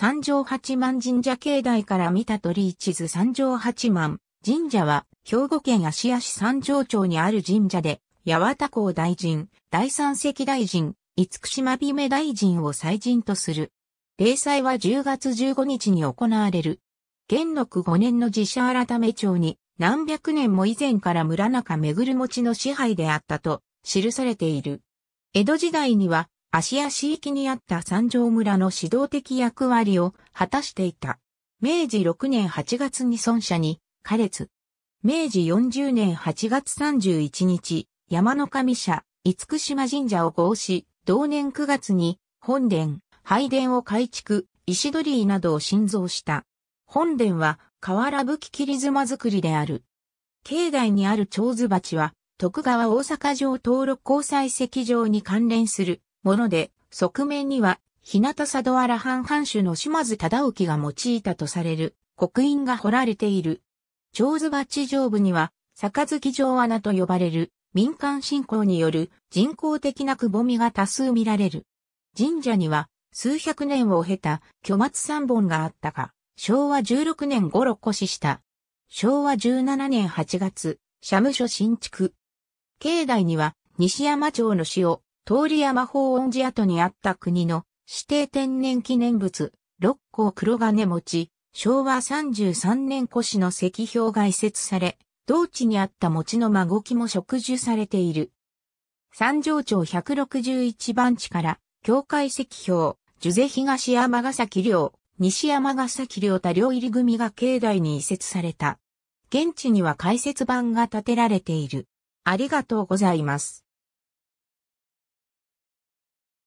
三条八幡神社境内から見た鳥居地図三条八幡神社は兵庫県芦屋市三条町にある神社で八幡港大臣、第三席大臣、福島美目大臣を祭神とする。例祭は10月15日に行われる。元禄5年の寺社改め町に何百年も以前から村中めぐる持ちの支配であったと記されている。江戸時代には芦屋市域にあった三条村の指導的役割を果たしていた。明治6年8月に孫社に、下列。明治40年8月31日、山の神社、厳島神社を合し、同年9月に、本殿、拝殿を改築、石鳥居などを新造した。本殿は、河武吹切妻作りである。境内にある長津鉢は、徳川大阪城登録交際席上に関連するもので、側面には、日向佐渡原藩藩主の島津忠興が用いたとされる、刻印が彫られている。長津鉢上部には、杯城穴と呼ばれる、民間信仰による人工的なくぼみが多数見られる。神社には、数百年を経た巨末三本があったが、昭和16年頃古死した。昭和17年8月、社務所新築。境内には西山町の詩を通山法恩寺跡にあった国の指定天然記念物、六甲黒金餅、昭和33年古市の石標が移設され、同地にあった餅の孫木も植樹されている。三条町161番地から、境界石標、樹勢東山ヶ崎寮、西山ヶ崎領多領入り組が境内に移設された。現地には解説版が建てられている。ありがとうございます。